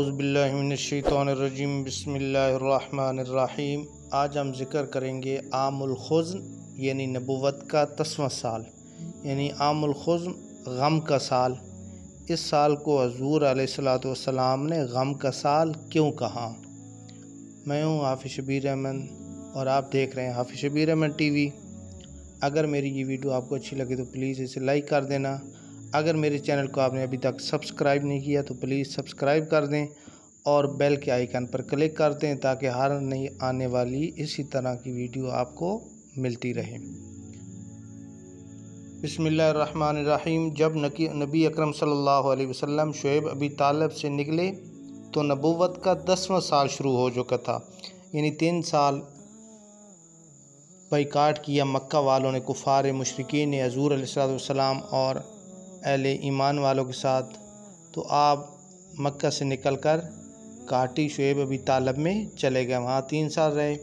आउज़बिल्लिमिनशैतरजीम बसमीम आज हम ज़िक्र करेंगे आमुलखज़न यानी नबूत का तस्व साल यानी आमुलखज़न गम का साल इस साल को हजूर आसलाम ने गम का साल क्यों कहा मैं हूँ हाफि शबीर अहमद और आप देख रहे हैं हाफि शबीर अहमद टी वी अगर मेरी ये वीडियो आपको अच्छी लगे तो प्लीज़ इसे लाइक कर देना अगर मेरे चैनल को आपने अभी तक सब्सक्राइब नहीं किया तो प्लीज़ सब्सक्राइब कर दें और बेल के आइकन पर क्लिक कर दें ताकि हर नई आने वाली इसी तरह की वीडियो आपको मिलती रहे बसमीम जब नबी अकरम सल्लल्लाहु अलैहि वसल्लम शुएब अभी तालब से निकले तो नबूवत का दसवां साल शुरू हो चुका था यानी तीन साल बैकाट किया मक्का वालों ने कुफ़ार मशरकिन ने हजूर सलाम और अहल ईमान वालों के साथ तो आप मक्का से निकलकर काटी शुएब अभी तालब में चले गए वहाँ तीन साल रहे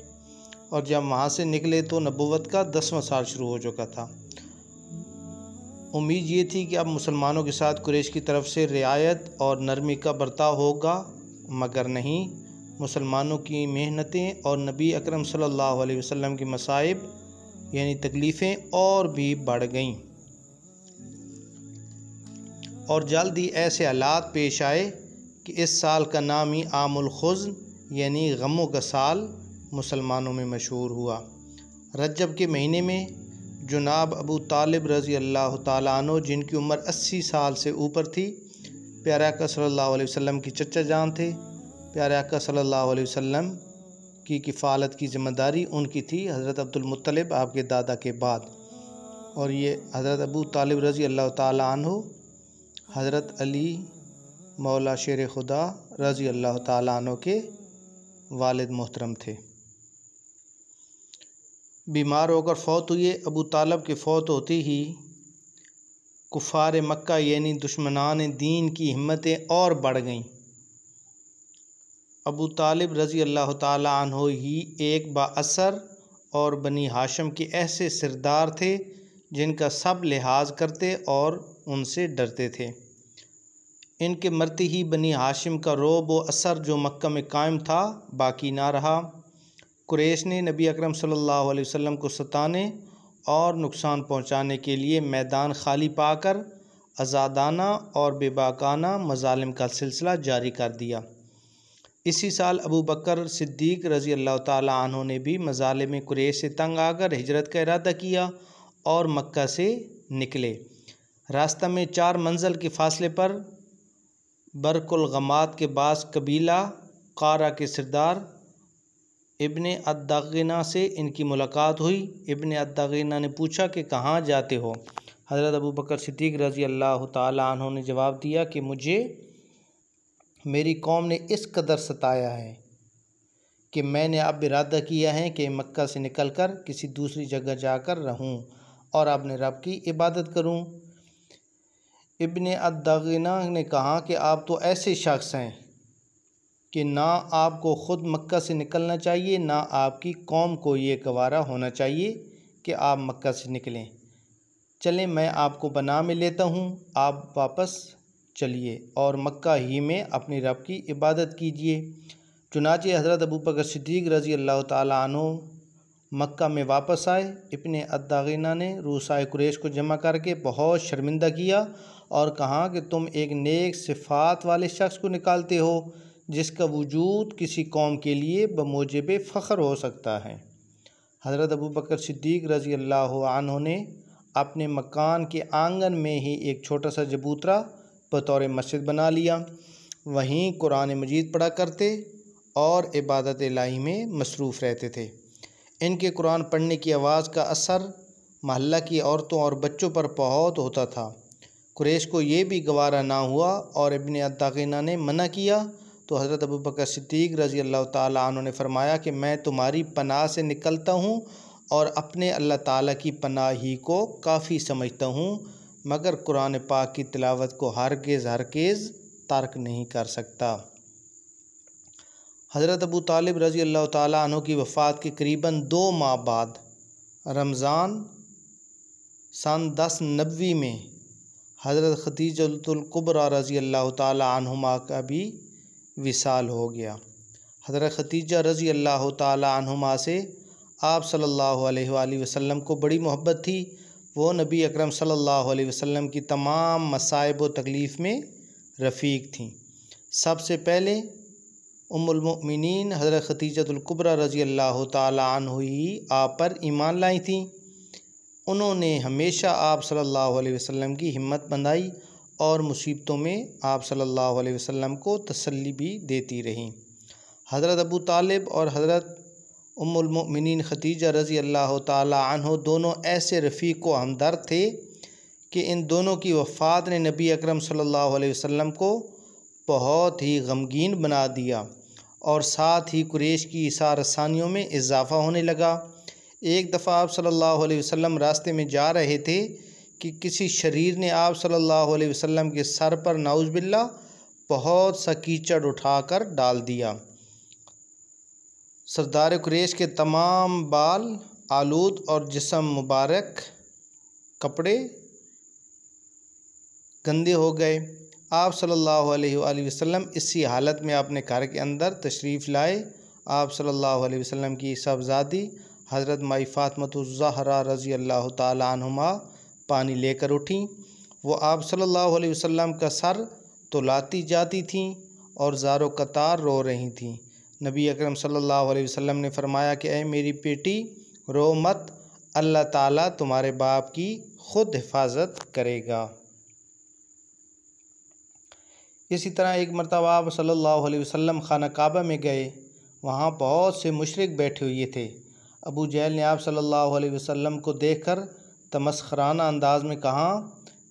और जब वहाँ से निकले तो नबूवत का दसवां साल शुरू हो चुका था उम्मीद ये थी कि अब मुसलमानों के साथ कुरेश की तरफ से रियायत और नरमी का बर्ताव होगा मगर नहीं मुसलमानों की मेहनतें और नबी अकरम सल्लल्लाहु अलैहि वसल्लम की मसाइब यानी तकलीफ़ें और भी बढ़ गईं और जल्द ही ऐसे हालात पेश आए कि इस साल का नाम ही आमुल खुज़न यानी गमों का साल मुसलमानों में मशहूर हुआ रजब के महीने में जनाब अबू तालिब रज़ी अल्लाह तु जिनकी उम्र 80 साल से ऊपर थी प्यारे आका सल्लल्लाहु अलैहि वसल्लम की चचा जान थे प्यारे आका सल्लल्लाहु अलैहि वसल्लम की किफ़ालत की ज़िम्मेदारी उनकी थी हज़रत अब्दुलमतलब आपके दादा के बाद और ये हज़रत अबू तालिब रज़ी अल्लाह तु हज़रत अली मौला शेर खुदा रज़ी अल्लाह तु के वालद मोहतरम थे बीमार होकर फौत हुए अबू तालब के फौत होते ही कुफार मक्का यानी दुश्मनान दीन की हिम्मतें और बढ़ गईं अबू तालब रज़ी अल्लाह तु ही एक बासर और बनी हाशम के ऐसे सिरदार थे जिनका सब लिहाज करते और उनसे डरते थे इनके मरते ही बनी हाशिम का रोब व असर जो मक्का में कायम था बाकी ना रहा कुरेश ने नबी अकरम सल्लल्लाहु अलैहि वसल्लम को सताने और नुकसान पहुंचाने के लिए मैदान खाली पाकर आज़ादाना और बेबाकाना मजालिम का सिलसिला जारी कर दिया इसी साल अबू बकर सिद्दीक रज़ी अल्लाह तहों ने भी मजालम कुरेश से तंग आकर हिजरत का इरादा किया और मक्का से निकले रास्ता में चार मंजिल के फासले पर बरकुलगमात के बास कबीला कारा के सरदार इबन अद्दागिना से इनकी मुलाकात हुई इबन अद्दागिना ने पूछा कि कहाँ जाते हो हज़रत अबू बकर सिद्दीक रज़ी अल्लाह तहों ने जवाब दिया कि मुझे मेरी कौम ने इस कदर सताया है कि मैंने अब इरादा किया है कि मक्का से निकलकर किसी दूसरी जगह जाकर रहूं और अपने रब की इबादत करूं इबन अदगना ने कहा कि आप तो ऐसे शख्स हैं कि ना आपको ख़ुद मक्का से निकलना चाहिए ना आपकी कौम को ये गवारा होना चाहिए कि आप मक्का से निकलें चलें मैं आपको बना में लेता हूँ आप वापस चलिए और मक्का ही में अपने रब की इबादत कीजिए चुनाचे हज़रत अबू बकर सिद्दीक रज़ी अल्लाह तु मक्का में वापस आए इबन अदागिना ने रूसाए कुरेश को जमा करके बहुत शर्मिंदा किया और कहा कि तुम एक नेक सिफात वाले शख्स को निकालते हो जिसका वजूद किसी कौम के लिए बमोजब फ़ख्र हो सकता है हज़रत अबू बकर सिद्दीक रज़ी अल्लाह ने अपने मकान के आंगन में ही एक छोटा सा जबूतरा बतौर मस्जिद बना लिया वहीं कुरान मजीद पढ़ा करते और इबादत लाही में मसरूफ़ रहते थे इनके कुरान पढ़ने की आवाज़ का असर महल्ला की औरतों और बच्चों पर बहुत होता था कुरेश को ये भी गवारा ना हुआ और इबन अताकीना ने मना किया तो हज़रत अबू बकर सिद्दीक रज़ी अल्लाह तु ने फरमाया कि मैं तुम्हारी पनाह से निकलता हूँ और अपने अल्लाह ताला की पनाह ही को काफ़ी समझता हूँ मगर कुरान पाक की तिलावत को हरगेज़ हरगेज़ तर्क नहीं कर सकता हज़रत अबू तालिब रज़ी अल्लाह तु की वफ़ात के करीबन दो माह बाद रमज़ान सन दस नबी में हज़रत खदीजतुल्कुबरा रज़ी अल्लाह तुमा का भी विसाल हो गया हज़रत खदीजा रज़ी अल्लाह तुमा से आप सल्ला वसम को बड़ी मोहब्बत थी वो नबी अकरम सल्ला वसम की तमाम मसाइब व तकलीफ़ में रफ़ीक थी सबसे पहले उमुलमिन हज़रत खतीजतुल्कुबरा रज़ी अल्लाह तन ही आप पर ईमान लाई थी उन्होंने हमेशा आप सल्लल्लाहु अलैहि वसल्लम की हिम्मत बंधाई और मुसीबतों में आप सल्लल्लाहु अलैहि वसल्लम को तसल्ली भी देती रहीं हज़रत अबू तालिब और हज़रत उमुलमिन खतीजा रज़ी अल्लाह तहों दोनों ऐसे रफ़ीक व हमदर्द थे कि इन दोनों की वफ़ात ने नबी अकरम सल्लल्लाहु अलैहि वसल्लम को बहुत ही गमगीन बना दिया और साथ ही कुरेश की इसारसानियों में इजाफ़ा होने लगा एक दफ़ा आप सल्लल्लाहु अलैहि वसल्लम रास्ते में जा रहे थे कि किसी शरीर ने आप सल्लल्लाहु अलैहि वसल्लम के सर पर नाउज़ बिल्ला बहुत सा कीचड़ उठाकर डाल दिया सरदार क्रेश के तमाम बाल आलूद और जिसम मुबारक कपड़े गंदे हो गए आप सल्लल्लाहु अलैहि वसल्लम इसी हालत में अपने घर के अंदर तशरीफ़ लाए आप सल्लल्लाहु अलैहि वसल्लम की सबजादी हज़रत माई फ़ातमतज़हरा रज़ी अल्लाह तुमा पानी लेकर उठी वो आप सल्लल्लाहु अलैहि वसल्लम का सर तो लाती जाती थीं और ज़ारो कतार रो रही थीं नबी अकरम सल्लल्लाहु अलैहि वसल्लम ने फरमाया कि अ मेरी बेटी रो मत अल्लाह ताला तुम्हारे बाप की ख़ुद हिफाजत करेगा इसी तरह एक मरतबा आप सल्लल्लाहु अलैहि वसल्लम खाना काबा में गए वहाँ बहुत से मुशरक बैठे हुए थे अबू जैल ने आप सल्लल्लाहु अलैहि वसल्लम को देखकर तमस्खराना अंदाज में कहा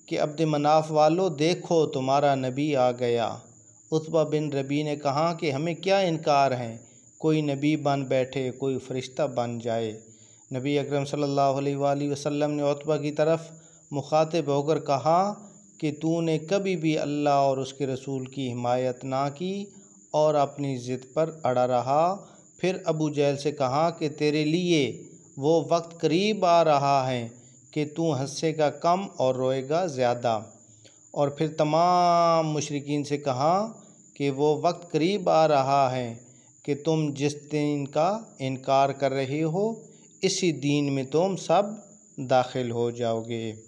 कि अब्द मनाफ वालो देखो तुम्हारा नबी आ गया उत्बा बिन रबी ने कहा कि हमें क्या इनकार हैं कोई नबी बन बैठे कोई फ़रिश्ता बन जाए नबी अकरम सल्लल्लाहु अलैहि वसल्लम ने उत्बा की तरफ मुखातब होकर कहा कि तूने कभी भी अल्लाह और उसके रसूल की हिमायत ना की और अपनी ज़िद पर अड़ा रहा फिर अबू जैल से कहा कि तेरे लिए वो वक्त करीब आ रहा है कि तू हंसेगा कम और रोएगा ज़्यादा और फिर तमाम मशरकिन से कहा कि वो वक्त करीब आ रहा है कि तुम जिस दिन का इनकार कर रहे हो इसी दिन में तुम सब दाखिल हो जाओगे